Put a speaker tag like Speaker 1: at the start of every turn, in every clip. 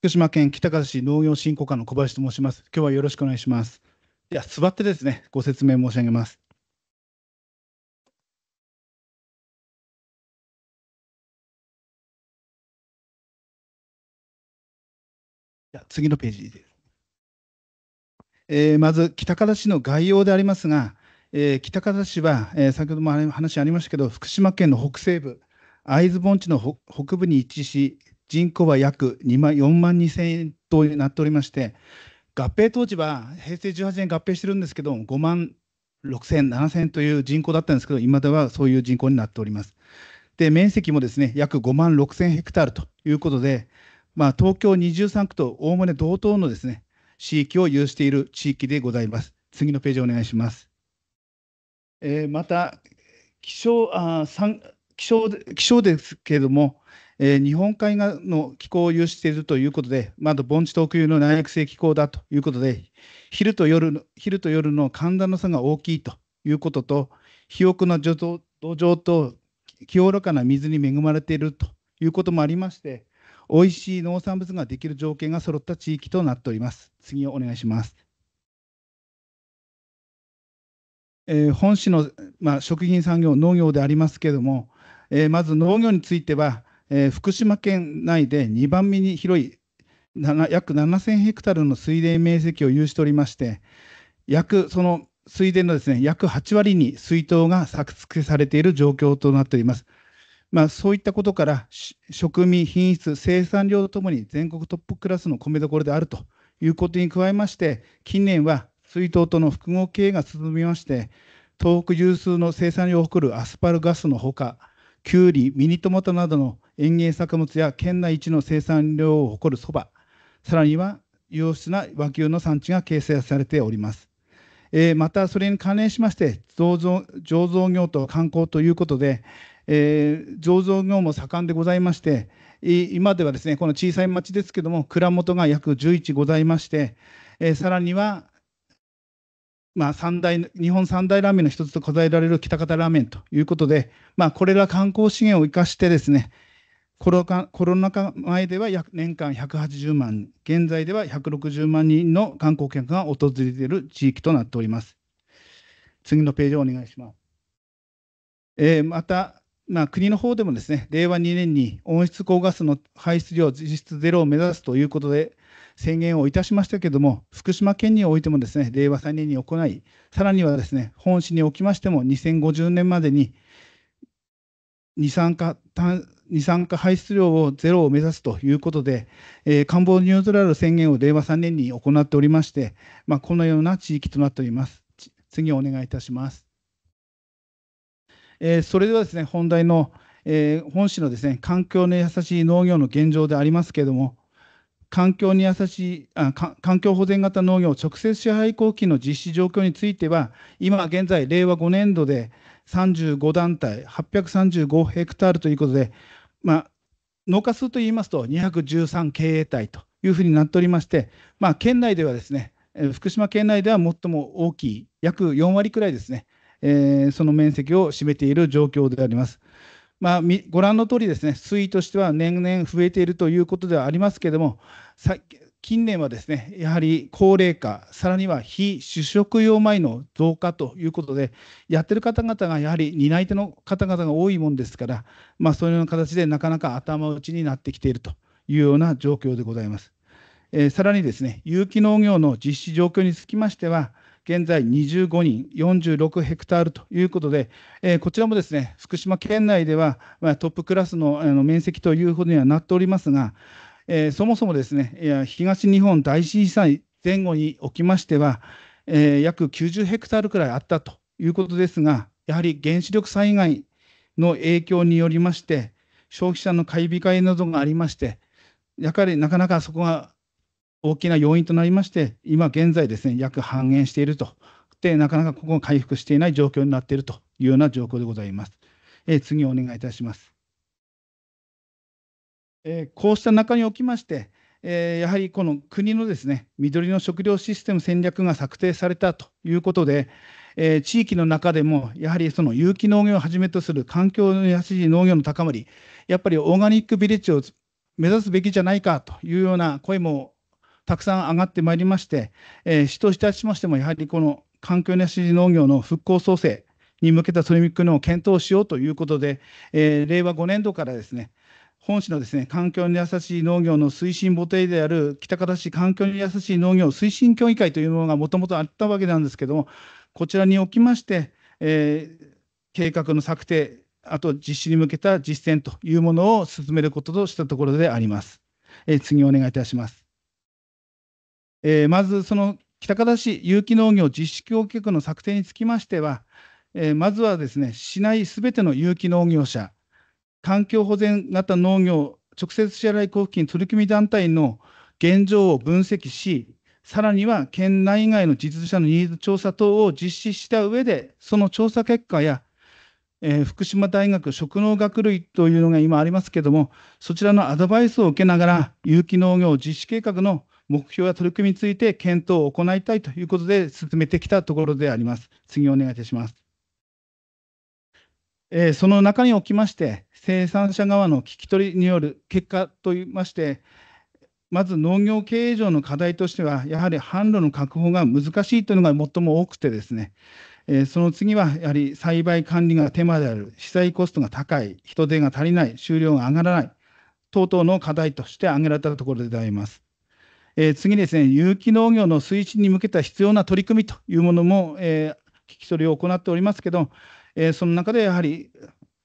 Speaker 1: 福島県北多方市農業振興課の小林と申します。今日はよろしくお願いします。では、座ってですね、ご説明申し上げます。じゃ次のページです。えー、まず、北多方市の概要でありますが、えー、北多方市は、えー、先ほども話ありましたけど、福島県の北西部、会津盆地の北部に位置し、人口は約2万4万2千となっておりまして、合併当時は平成18年合併してるんですけど、5万6千7千という人口だったんですけど、今ではそういう人口になっております。で、面積もですね、約5万6千ヘクタールということで、まあ、東京23区とおおむね同等のですね、地域を有している地域でございます。次のページお願いします。えー、また気象あ気象、気象ですけれども、えー、日本海側の気候を有しているということで、まだ盆地特有の内陸性気候だということで、昼と夜の昼と夜の寒暖の差が大きいということと、肥沃な土壌と清らかな水に恵まれているということもありまして、美味しい農産物ができる条件が揃った地域となっております。次お願いします。えー、本市の、まあ、食品産業農業でありますけれども、えー、まず農業についてはえー、福島県内で2番目に広い約7000ヘクタールの水田面積を有しておりまして、約その水田のですね約8割に水筒が作付けされている状況となっております。まあ、そういったことから、食味、品質、生産量ともに全国トップクラスの米どころであるということに加えまして、近年は水筒との複合経営が進みまして、東北有数の生産量を誇るアスパルガスのほか、きゅうり、ミニトマトなどの園芸作物や県内一の生産量を誇るそば、さらには良質な和牛の産地が形成されております。えー、またそれに関連しまして醸造業と観光ということで、えー、醸造業も盛んでございまして今ではですねこの小さい町ですけども蔵元が約11ございまして、えー、さらにはまあ、三大日本三大ラーメンの一つと数えられる喜多方ラーメンということで、まあ、これら観光資源を生かしてですねコロコロナ禍前では約年間180万人現在では160万人の観光客が訪れている地域となっております次のページをお願いします、えー、また、まあ、国の方でもですね令和2年に温室効ガスの排出量実質ゼロを目指すということで宣言をいたしましたけれども、福島県においてもですね、令和3年に行い、さらにはですね、本市におきましても2050年までに二酸化炭二酸化排出量をゼロを目指すということで、えー、官房ニュートラル宣言を令和3年に行っておりまして、まあ、このような地域となっております。次お願いいたします。えー、それではですね、本題の、えー、本市のですね、環境に優しい農業の現状でありますけれども、環境に優しいあ環境保全型農業直接支配後期の実施状況については今現在令和5年度で35団体835ヘクタールということで、まあ、農家数といいますと213経営体というふうになっておりまして、まあ、県内ではですね福島県内では最も大きい約4割くらいですね、えー、その面積を占めている状況であります。まあ、ご覧の通りですね、推移としては年々増えているということではありますけれども、近年はですね、やはり高齢化、さらには非主食用米の増加ということで、やってる方々がやはり担い手の方々が多いもんですから、まあ、そういうような形でなかなか頭打ちになってきているというような状況でございます。えー、さらにですね、有機農業の実施状況につきましては、現在25人、46ヘクタールということで、えー、こちらもですね福島県内では、まあ、トップクラスのあの面積というほどにはなっておりますが、えー、そもそもですねいや東日本大震災前後におきましては、えー、約90ヘクタールくらいあったということですが、やはり原子力災害の影響によりまして、消費者の買い控えなどがありまして、やはりなかなかそこが大きな要因となりまして、今現在ですね、約半減していると。で、なかなかここが回復していない状況になっているというような状況でございます。えー、次お願いいたします。えー、こうした中におきまして、えー、やはりこの国のですね緑の食料システム戦略が策定されたということで、えー、地域の中でもやはりその有機農業をはじめとする環境に優しい農業の高まりやっぱりオーガニックビレッジを目指すべきじゃないかというような声もたくさん上がってまいりまして、えー、市としたしましても、やはりこの環境なし農業の復興創生に向けた取り組みを検討しようということで、えー、令和5年度からですね、本市のですね環境に優しい農業の推進母体である喜多方市環境に優しい農業推進協議会というものがもともとあったわけなんですけども、こちらにおきまして、えー、計画の策定、あと実施に向けた実践というものを進めることとしたところであります。えー、次お願いいたします。えー、まずその喜多方市有機農業実施協議局の策定につきましては、えー、まずはですね市内すべての有機農業者環境保全型農業直接支払い交付金取り組み団体の現状を分析しさらには県内外の実務者のニーズ調査等を実施した上でその調査結果やえー、福島大学食農学類というのが今ありますけどもそちらのアドバイスを受けながら有機農業実施計画の目標や取り組みについて検討を行いたいということで進めてきたところであります。次お願いいたします。えー、その中におきまして、生産者側の聞き取りによる結果といいまして、まず農業経営上の課題としては、やはり販路の確保が難しいというのが最も多くてですね、えー、その次はやはり栽培管理が手間である、被災コストが高い、人手が足りない、収量が上がらない、等々の課題として挙げられたところであります。えー、次ですね、有機農業の推進に向けた必要な取り組みというものも、えー、聞き取りを行っておりますけど、えー、その中でやはり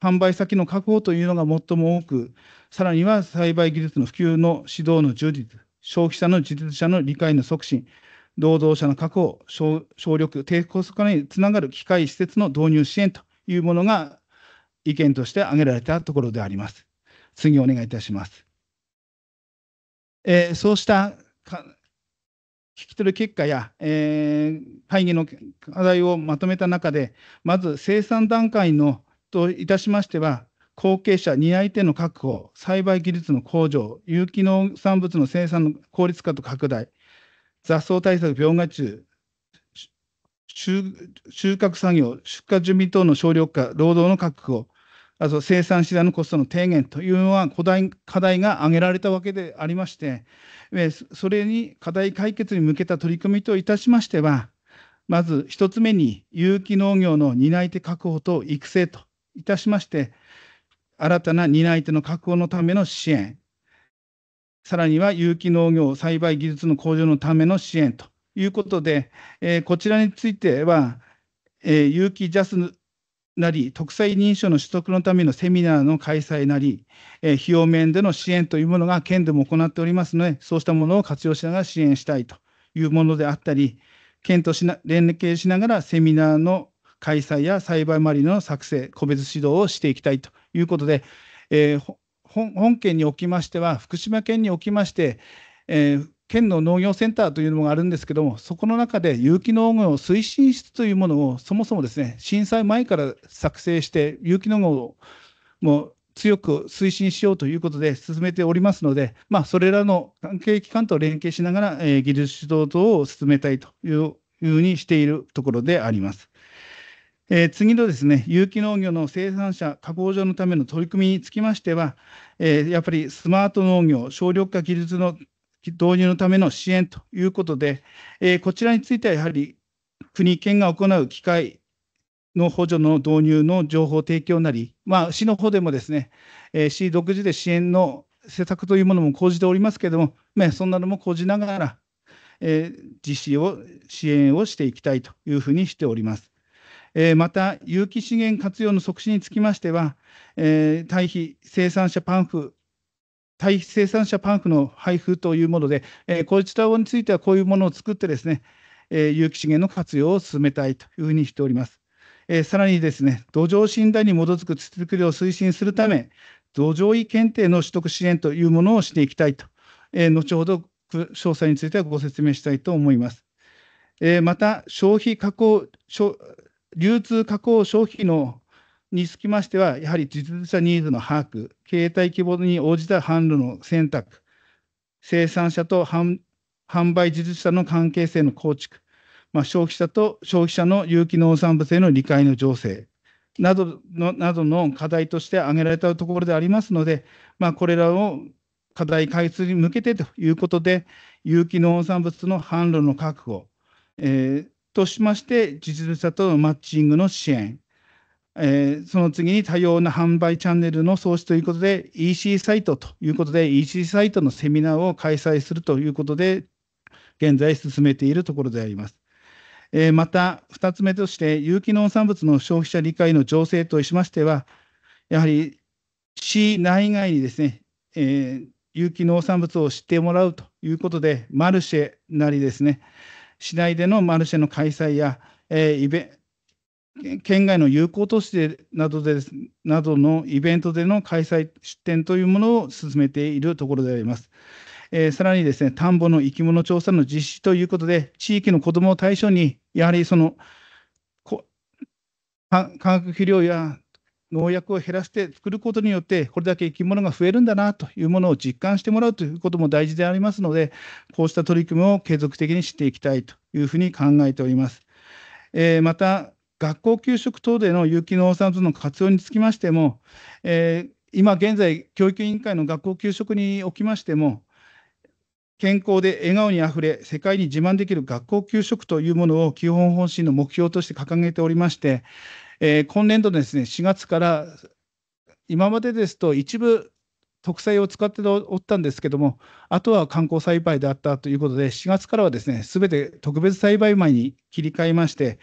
Speaker 1: 販売先の確保というのが最も多く、さらには栽培技術の普及の指導の充実、消費者の自転者の理解の促進、労働者の確保、省力、低コスト化につながる機械施設の導入支援というものが意見として挙げられたところであります。次お願いいたします。えー、そうした聞き取り結果や、えー、会議の課題をまとめた中で、まず生産段階のといたしましては、後継者、担い手の確保、栽培技術の向上、有機農産物の生産の効率化と拡大、雑草対策、病害虫、収穫作業、出荷準備等の省力化、労働の確保、あと生産資材のコストの低減というのは課題課題が挙げられたわけでありまして、それに課題解決に向けた取り組みといたしましては、まず1つ目に有機農業の担い手確保と育成といたしまして、新たな担い手の確保のための支援、さらには有機農業栽培技術の向上のための支援ということで、えー、こちらについては、えー、有機ジャスなり、特裁認証の取得のためのセミナーの開催なり、えー、費用面での支援というものが県でも行っておりますので、そうしたものを活用しながら支援したいというものであったり、県としな連携しながらセミナーの開催や栽培マリの作成、個別指導をしていきたいということで、えー、本県におきましては、福島県におきまして、えー、県の農業センターというのがあるんですけども、そこの中で有機農業推進室というものを、そもそもですね、震災前から作成して、有機農業をもう強く推進しようということで進めておりますので、まあ、それらの関係機関と連携しながら、えー、技術指導等を進めたいというふうにしているところであります。えー、次のですね有機農業の生産者加工所のための取り組みにつきましては、えー、やっぱりスマート農業、省力化技術の導入のための支援ということで、えー、こちらについてはやはり国、県が行う機械の補助の導入の情報提供なり、まあ、市の方でもですね、えー、市独自で支援の施策というものも講じておりますけれども、まあ、そんなのも講じながら、えー、実施を、支援をしていきたいというふうにしております。えー、また、有機資源活用の促進につきましては、えー、堆肥生産者パンフ対非生産者パンフの配布というもので、えー、こうったについてはこういうものを作ってですね、えー、有機資源の活用を進めたいというふうにしております。えー、さらにですね、土壌診断に基づく土作りを推進するため、土壌医検定の取得支援というものをしていきたいと、えー、後ほど詳細についてはご説明したいと思います。えー、また、消費加工、流通加工消費のにつきましては、やはり実物者ニーズの把握、携帯規模に応じた販路の選択、生産者と販売技術者の関係性の構築、まあ、消費者と消費者の有機農産物への理解の醸成などのなどの課題として挙げられたところでありますので、まあ、これらを課題解決に向けてということで、有機農産物の販路の確保、えー、としまして、実物者とのマッチングの支援、えー、その次に多様な販売チャンネルの創始ということで EC サイトということで EC サイトのセミナーを開催するということで現在進めているところであります。えー、また2つ目として有機農産物の消費者理解の情勢としましてはやはり市内外にですね、えー、有機農産物を知ってもらうということでマルシェなりですね市内でのマルシェの開催や、えー、イベ県外の友好都市でなどでなどのイベントでの開催、出展というものを進めているところであります。えー、さらにですね、田んぼの生き物調査の実施ということで、地域の子どもを対象に、やはりそのこ化学肥料や農薬を減らして作ることによって、これだけ生き物が増えるんだなというものを実感してもらうということも大事でありますので、こうした取り組みを継続的にしていきたいというふうに考えております。えー、また、学校給食等での有機農産物の活用につきましても、えー、今現在、教育委員会の学校給食におきましても、健康で笑顔にあふれ、世界に自慢できる学校給食というものを基本方針の目標として掲げておりまして、えー、今年度ですね、4月から、今までですと一部特裁を使っておったんですけども、あとは観光栽培であったということで、4月からはですね、すべて特別栽培米に切り替えまして、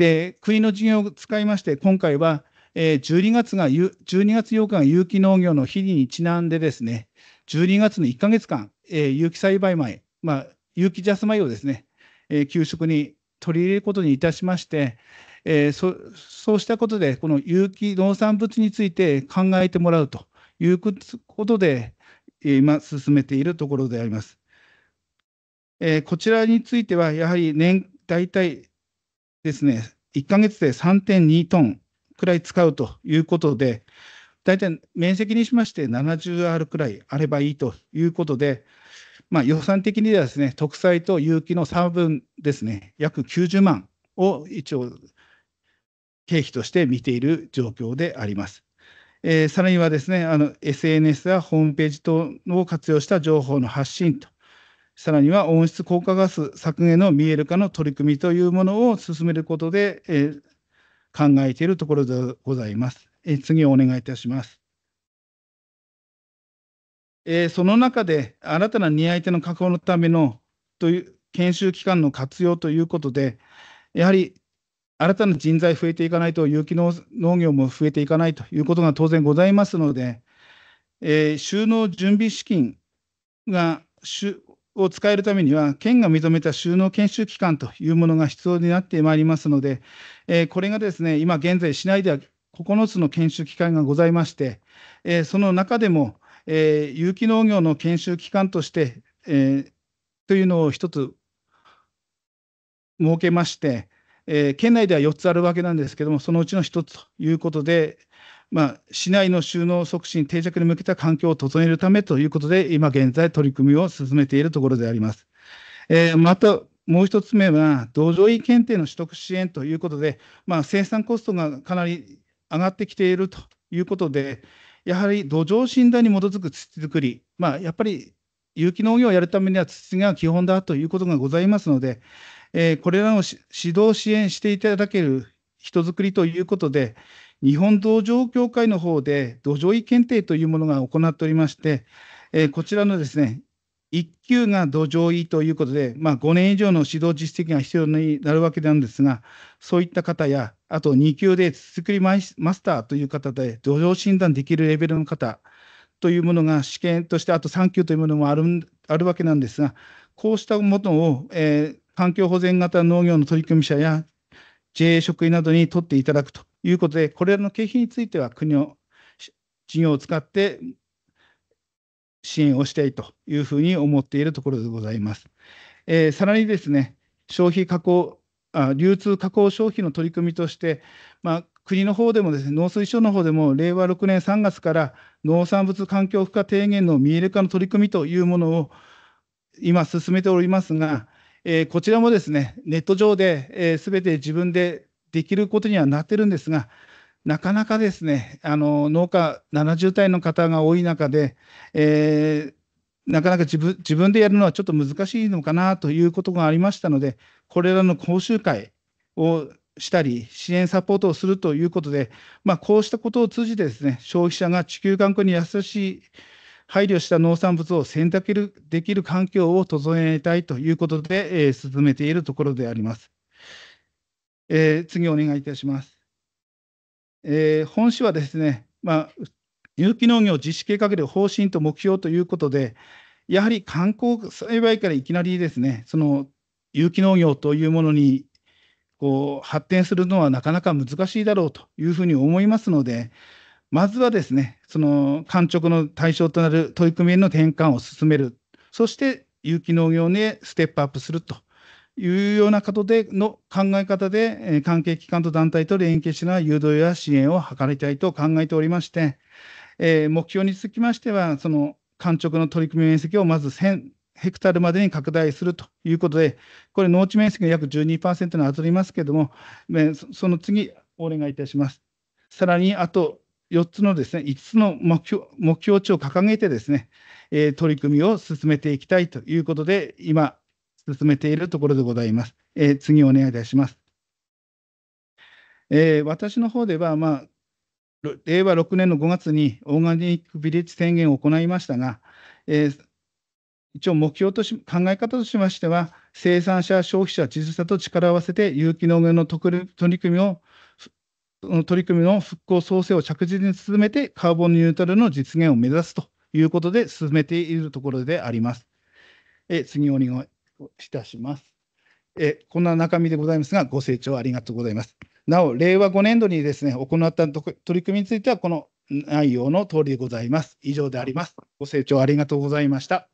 Speaker 1: で、国の事業を使いまして、今回は、えー、12月が、12月8日が有機農業の日にちなんでですね、12月の1か月間、えー、有機栽培米、まあ、有機ジャス米をですね、えー、給食に取り入れることにいたしまして、えー、そそうしたことで、この有機農産物について考えてもらうということで、えー、今、進めているところであります。えー、こちらについては、やはり年、大体ですね、1ヶ月で3.2トンくらい使うということで、大体面積にしまして 70R くらいあればいいということで、まあ、予算的にはですね、特債と有機の差分ですね、約90万を一応、経費として見ている状況であります。えー、さらにはですね、SNS やホームページ等を活用した情報の発信とさらには温室効果ガス削減の見える化の取り組みというものを進めることで、えー、考えているところでございます。えー、次お願いいたします。えー、その中で新たな担い手の確保のためのという研修機関の活用ということで、やはり新たな人材増えていかないと、有機農業も増えていかないということが当然ございますので、えー、収納準備資金がを使えるためには、県が認めた収納研修機関というものが必要になってまいりますので、えー、これがですね、今現在市内では9つの研修機関がございまして、えー、その中でも、えー、有機農業の研修機関として、えというのを1つ設けまして、え県内では4つあるわけなんですけども、そのうちの1つということで、まあ、市内の収納促進、定着に向けた環境を整えるためということで、今現在取り組みを進めているところであります。えー、また、もう一つ目は、同情員検定の取得支援ということで、まあ、生産コストがかなり上がってきているということで、やはり土壌診断に基づく土作り、まあ、やっぱり有機農業をやるためには土が基本だということがございますので、えー、これらを指導支援していただける人づくりということで、日本道場協会の方で土壌医検定というものが行っておりまして、えー、こちらのですね、1級が土壌医ということで、まあ、5年以上の指導実績が必要になるわけなんですが、そういった方や、あと2級で土作りマスターという方で土壌診断できるレベルの方というものが試験として、あと3級というものもあるあるわけなんですが、こうしたものを、えー、環境保全型農業の取り組み者や JA 職員などに取っていただくということで、これらの経費については国の事業を使って支援をしたいというふうに思っているところでございます。えー、さらにですね、消費加工あ、流通加工消費の取り組みとして、まあ、国の方でもですね、農水省の方でも令和6年3月から農産物環境負荷低減の見える化の取り組みというものを今進めておりますが、えー、こちらもですね、ネット上で、えー、て自分でできることにはなってるんですが、なかなかですね、あの農家70代の方が多い中で、えー、なかなか自分自分でやるのはちょっと難しいのかなということがありましたので、これらの講習会をしたり、支援サポートをするということで、まあ、こうしたことを通じてですね、消費者が地球環境に優しい配慮した農産物を選択できる環境を整えたいということで、えー、進めているところであります。えー、次お願いいたします。えー、本市はですね、まあ、有機農業実施計画で方針と目標ということで、やはり観光栽培からいきなりですね、その有機農業というものにこう発展するのはなかなか難しいだろうというふうに思いますので、まずはですね、その官直の対象となる取り組みへの転換を進める、そして有機農業にステップアップするというようなことでの考え方で、関係機関と団体と連携しながら誘導や支援を図りたいと考えておりまして、え目標につきましては、その完直の取り組み面積をまず1000ヘクタールまでに拡大するということで、これ、農地面積が約12%に当たりますけれども、その次、お願いいたします。さらにあと4つのですね、5つの目標目標値を掲げてですね、え取り組みを進めていきたいということで、今、進めているところでございます。えー、次お願いいたします。えー、私の方では、まあ、令和6年の5月にオーガニックビレッジ宣言を行いましたが、えー、一応目標とし考え方としましては、生産者、消費者、地図体と力を合わせて有機農業の取り組みを取り組みの復興創生を着実に進めて、カーボンニュートラルの実現を目指すということで進めているところであります。え次お願いいたします。えこんな中身でございますが、ご清聴ありがとうございます。なお、令和5年度にですね、行った取り組みについては、この内容の通りでございます。以上であります。ご清聴ありがとうございました。